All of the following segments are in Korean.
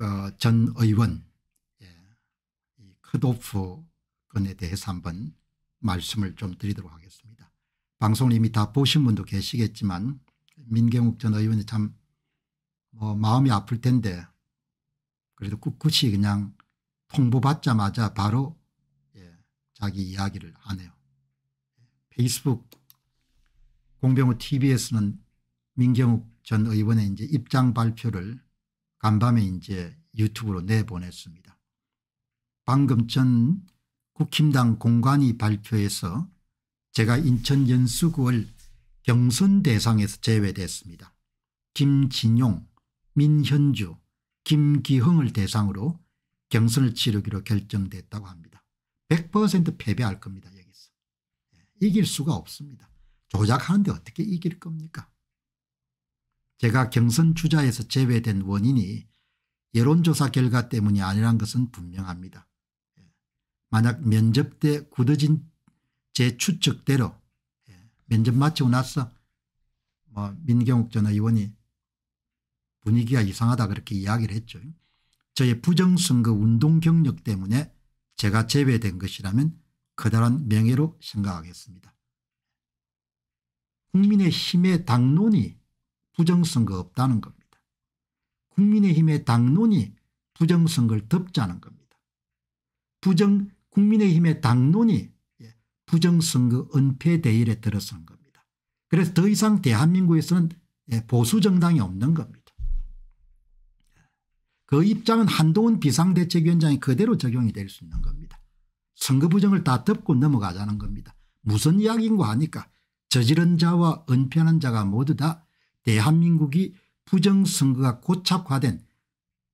어, 전 의원 컷오프 예, 건에 대해서 한번 말씀을 좀 드리도록 하겠습니다. 방송을 이미 다 보신 분도 계시겠지만 민경욱 전 의원이 참뭐 마음이 아플 텐데 그래도 꿋꿋이 그냥 통보받자마자 바로 예, 자기 이야기를 하네요. 페이스북 공병호 t v 에는 민경욱 전 의원의 이제 입장 발표를 간밤에 이제 유튜브로 내보냈습니다. 방금 전 국힘당 공관이발표해서 제가 인천 연수구월 경선 대상에서 제외됐습니다. 김진용, 민현주, 김기흥을 대상으로 경선을 치르기로 결정됐다고 합니다. 100% 패배할 겁니다. 여기서. 예, 이길 수가 없습니다. 조작하는데 어떻게 이길 겁니까? 제가 경선 주자에서 제외된 원인이 여론조사 결과 때문이 아니란 것은 분명합니다. 예. 만약 면접 때 굳어진 제 추측대로 예, 면접 마치고 나서 뭐 민경욱 전 의원이 분위기가 이상하다 그렇게 이야기를 했죠. 저의 부정선거 운동 경력 때문에 제가 제외된 것이라면 커다란 명예로 생각하겠습니다. 국민의힘의 당론이 부정선거 없다는 겁니다. 국민의힘의 당론이 부정선거를 덮자는 겁니다. 부정 국민의힘의 당론이 예, 부정선거 은폐 대일에 들어선 겁니다. 그래서 더 이상 대한민국에서는 예, 보수정당이 없는 겁니다. 그 입장은 한동훈 비상대책위원장이 그대로 적용이 될 수 있는 겁니다. 선거 부정을 다 덮고 넘어가자는 겁니다. 무슨 이야기인고 하니까 저지른 자와 은폐하는 자가 모두 다 대한민국이 부정선거가 고착화된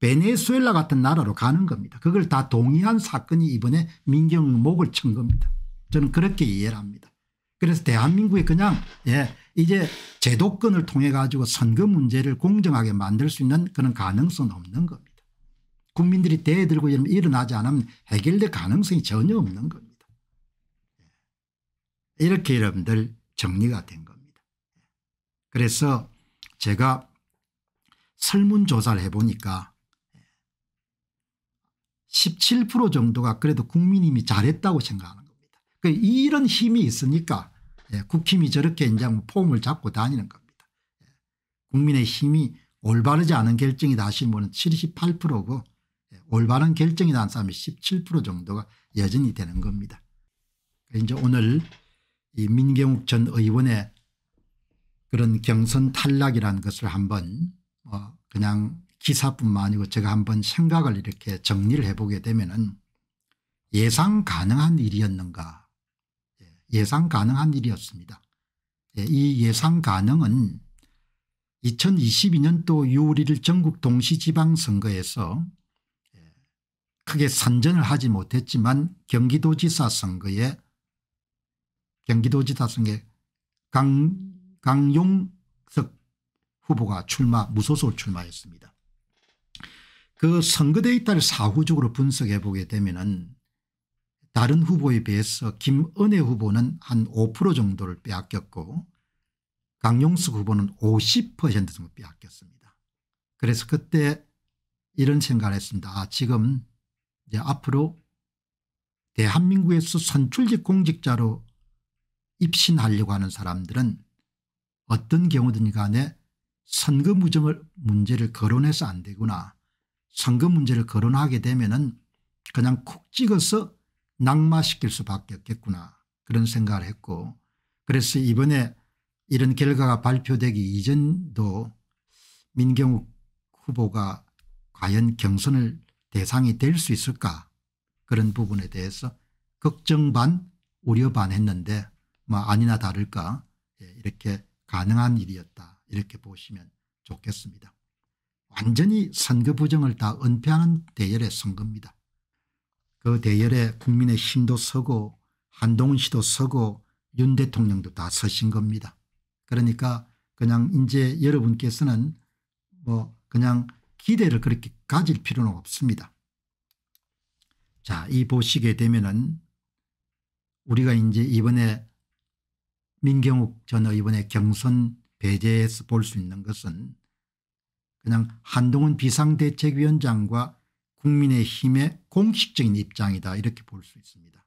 베네수엘라 같은 나라로 가는 겁니다. 그걸 다 동의한 사건이 이번에 민경목을 욱친 겁니다. 저는 그렇게 이해를 합니다. 그래서 대한민국이 그냥 예 이제 제도권을 통해 가지고 선거 문제를 공정하게 만들 수 있는 그런 가능성은 없는 겁니다. 국민들이 대들고 일어나지 않으면 해결될 가능성이 전혀 없는 겁니다. 예. 이렇게 여러분들 정리가 된 겁니다. 그래서 제가 설문조사를 해보니까 17% 정도가 그래도 국민님이 잘했다고 생각하는 겁니다. 그 이런 힘이 있으니까 예, 국힘이 저렇게 이제 폼을 잡고 다니는 겁니다. 예, 국민의 힘이 올바르지 않은 결정이다 하신 분은 78%고 올바른 결정이다 한 사람이 17% 정도가 여전히 되는 겁니다. 그러니까 이제 오늘 이 민경욱 전 의원의 그런 경선 탈락이라는 것을 한번 뭐 그냥 기사뿐만 아니고 제가 한번 생각을 이렇게 정리를 해보게 되면 은 예상 가능한 일이었는가 예, 예상 가능한 일이었습니다. 예, 이 예상 가능은 2022년도 6월 1일 전국 동시지방선거에서 예, 크게 선전을 하지 못했지만 경기도지사 선거에 경기도지사 선거에 강 강용석 후보가 출마 무소속 출마했습니다. 그 선거 데이터를 사후적으로 분석해 보게 되면 다른 후보에 비해서 김은혜 후보는 한 5% 정도를 빼앗겼고 강용석 후보는 50% 정도 빼앗겼습니다. 그래서 그때 이런 생각을 했습니다. 아, 지금 이제 앞으로 대한민국에서 선출직 공직자로 입신하려고 하는 사람들은 어떤 경우든 간에 선거 무정을 문제를 거론해서 안 되구나. 선거 문제를 거론하게 되면 은 그냥 콕 찍어서 낙마시킬 수밖에 없겠구나 그런 생각을 했고 그래서 이번에 이런 결과가 발표되기 이전도 민경욱 후보가 과연 경선을 대상이 될 수 있을까 그런 부분에 대해서 걱정 반 우려 반 했는데 뭐 아니나 다를까 예, 이렇게 가능한 일이었다 이렇게 보시면 좋겠습니다. 완전히 선거 부정을 다 은폐하는 대열의 선거입니다. 그 대열에 국민의힘도 서고 한동훈 씨도 서고 윤 대통령도 다 서신 겁니다. 그러니까 그냥 이제 여러분께서는 뭐 그냥 기대를 그렇게 가질 필요는 없습니다. 자, 이 보시게 되면은 우리가 이제 이번에 민경욱 전 의원의 경선 배제에서 볼 수 있는 것은 그냥 한동훈 비상대책위원장과 국민의힘의 공식적인 입장이다 이렇게 볼 수 있습니다.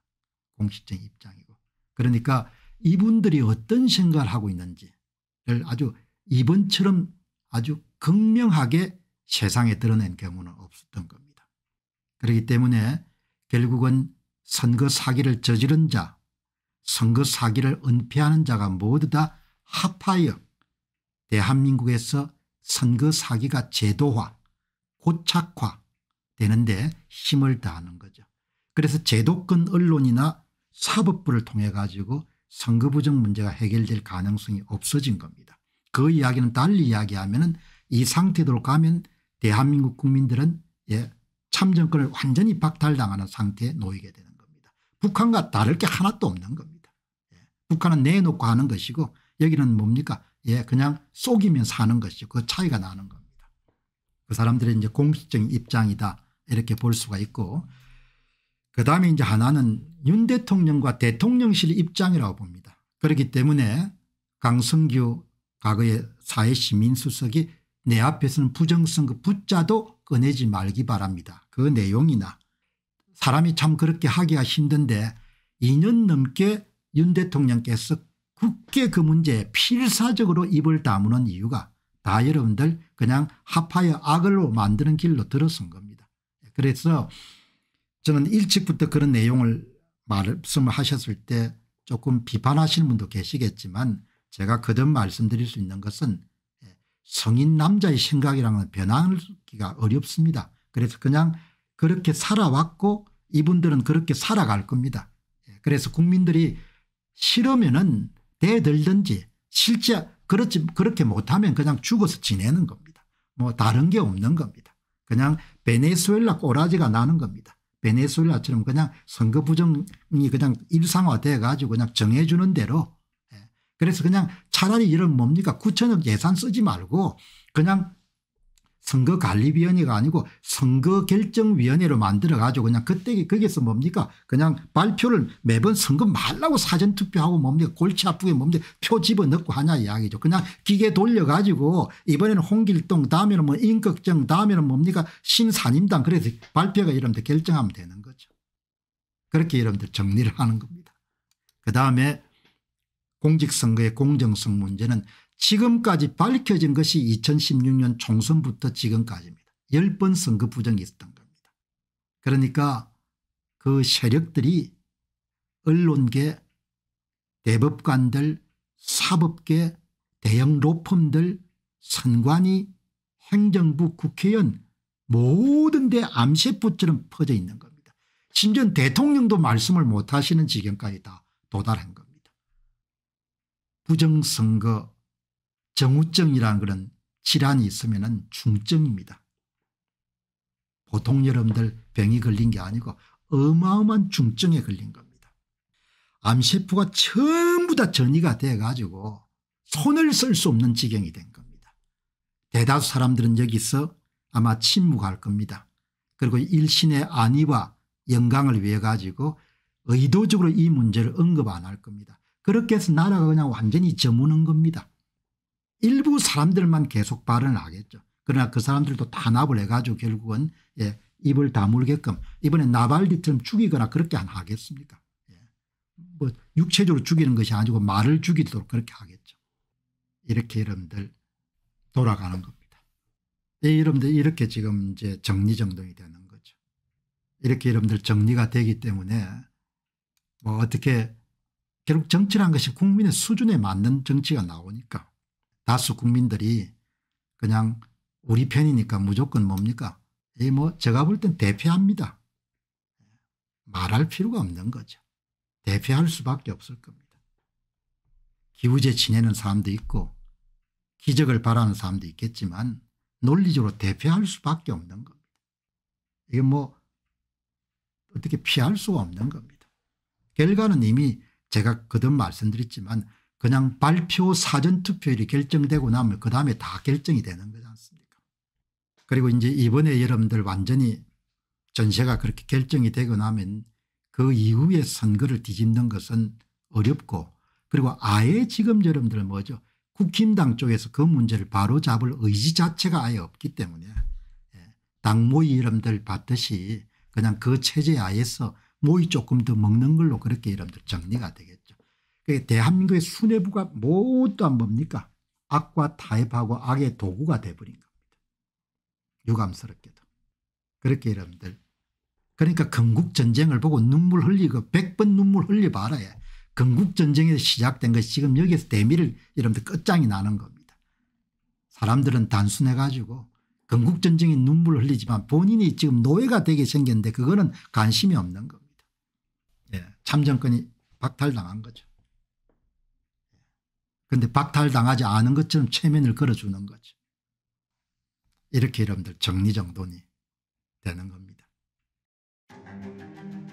공식적인 입장이고 그러니까 이분들이 어떤 생각을 하고 있는지를 아주 이번처럼 아주 극명하게 세상에 드러낸 경우는 없었던 겁니다. 그렇기 때문에 결국은 선거 사기를 저지른 자 선거 사기를 은폐하는 자가 모두 다 합하여 대한민국에서 선거 사기가 제도화 고착화 되는데 힘을 다하는 거죠. 그래서 제도권 언론이나 사법부를 통해 가지고 선거 부정 문제가 해결될 가능성이 없어진 겁니다. 그 이야기는 달리 이야기하면 은이 상태로 가면 대한민국 국민들은 예, 참정권을 완전히 박탈당하는 상태에 놓이게 되는 겁니다. 북한과 다를 게 하나도 없는 겁니다. 북한은 내놓고 하는 것이고 여기는 뭡니까 예 그냥 속이면 사는 것이고 그 차이가 나는 겁니다. 그 사람들의 이제 공식적인 입장이다 이렇게 볼 수가 있고 그다음에 이제 하나는 윤 대통령과 대통령실 입장이라고 봅니다. 그렇기 때문에 강성규 과거의 사회시민수석이 내 앞에서는 부정선거 붙자도 꺼내지 말기 바랍니다. 그 내용이나 사람이 참 그렇게 하기가 힘든데 2년 넘게 윤 대통령께서 국회 그 문제에 필사적으로 입을 다무는 이유가 다 여러분들 그냥 합하여 악을로 만드는 길로 들어선 겁니다. 예, 그래서 저는 일찍부터 그런 내용을 말씀을 하셨을 때 조금 비판하시는 분도 계시겠지만 제가 거듭 말씀드릴 수 있는 것은 예, 성인 남자의 생각이랑은 변하기가 어렵습니다. 그래서 그냥 그렇게 살아왔고 이분들은 그렇게 살아갈 겁니다. 예, 그래서 국민들이 싫으면은 대들든지 실제 그렇지 그렇게 못하면 그냥 죽어서 지내는 겁니다. 뭐 다른 게 없는 겁니다. 그냥 베네수엘라 꼬라지가 나는 겁니다. 베네수엘라처럼 그냥 선거 부정이 그냥 일상화돼 가지고 그냥 정해주는 대로 예. 그래서 그냥 차라리 이런 뭡니까 9천억 예산 쓰지 말고 그냥 선거관리위원회가 아니고 선거결정위원회로 만들어가지고 그냥 그때 거기서 뭡니까 그냥 발표를 매번 선거 말라고 사전투표하고 뭡니까 골치 아프게 뭡니까 표 집어넣고 하냐 이야기죠. 그냥 기계 돌려가지고 이번에는 홍길동 다음에는 뭐 인극정 다음에는 뭡니까 신사님당 그래서 발표가 이름들 결정하면 되는 거죠. 그렇게 여러분들 정리를 하는 겁니다. 그 다음에 공직선거의 공정성 문제는 지금까지 밝혀진 것이 2016년 총선부터 지금까지입니다. 10번 선거 부정이 있었던 겁니다. 그러니까 그 세력들이 언론계 대법관들 사법계 대형 로펌들 선관위 행정부 국회의원 모든 데 암세포처럼 퍼져 있는 겁니다. 심지어 대통령도 말씀을 못하시는 지경까지 다 도달한 겁니다. 부정선거 정우증이라는 그런 질환이 있으면 중증입니다. 보통 여러분들 병이 걸린 게 아니고 어마어마한 중증에 걸린 겁니다. 암세포가 전부 다 전이가 돼가지고 손을 쓸 수 없는 지경이 된 겁니다. 대다수 사람들은 여기서 아마 침묵할 겁니다. 그리고 일신의 안위와 영광을 위해 가지고 의도적으로 이 문제를 언급 안 할 겁니다. 그렇게 해서 나라가 그냥 완전히 저무는 겁니다. 일부 사람들만 계속 발언을 하겠죠. 그러나 그 사람들도 탄압을 해가지고 결국은 예, 입을 다물게끔 이번에 나발디처럼 죽이거나 그렇게 안 하겠습니까 예. 뭐 육체적으로 죽이는 것이 아니고 말을 죽이도록 그렇게 하겠죠. 이렇게 여러분들 돌아가는 겁니다. 예, 여러분들 이렇게 지금 이제 정리정돈이 되는 거죠. 이렇게 여러분들 정리가 되기 때문에 뭐 어떻게 결국 정치란 것이 국민의 수준에 맞는 정치가 나오니까 다수 국민들이 그냥 우리 편이니까 무조건 뭡니까 이뭐 제가 볼 땐 대표합니다. 말할 필요가 없는 거죠. 대표할 수밖에 없을 겁니다. 기우제 지내는 사람도 있고 기적을 바라는 사람도 있겠지만 논리적으로 대표할 수밖에 없는 겁니다. 이게 뭐 어떻게 피할 수가 없는 겁니다. 결과는 이미 제가 그동 말씀드렸지만 그냥 발표 사전투표일이 결정되고 나면 그 다음에 다 결정이 되는 거지 않습니까 그리고 이제 이번에 여러분들 완전히 전세가 그렇게 결정이 되고 나면 그 이후에 선거를 뒤집는 것은 어렵고 그리고 아예 지금 여러분들 뭐죠 국힘당 쪽에서 그 문제를 바로잡을 의지 자체가 아예 없기 때문에 예, 당 모의 여러분들 봤듯이 그냥 그 체제 아에서 모이 조금 더 먹는 걸로 그렇게 여러분들 정리가 되겠죠. 그 대한민국의 수뇌부가 모두 안 뭡니까? 악과 타협하고 악의 도구가 돼버린 겁니다. 유감스럽게도. 그렇게 여러분들. 그러니까 건국전쟁을 보고 눈물 흘리고 백 번 눈물 흘려봐라. 건국전쟁에서 시작된 것이 지금 여기서 대미를 여러분들 끝장이 나는 겁니다. 사람들은 단순해가지고 건국전쟁에 눈물 흘리지만 본인이 지금 노예가 되게 생겼는데 그거는 관심이 없는 겁니다. 예, 참정권이 박탈당한 거죠. 그런데 박탈당하지 않은 것처럼 체면을 걸어주는 거죠. 이렇게 여러분들 정리정돈이 되는 겁니다.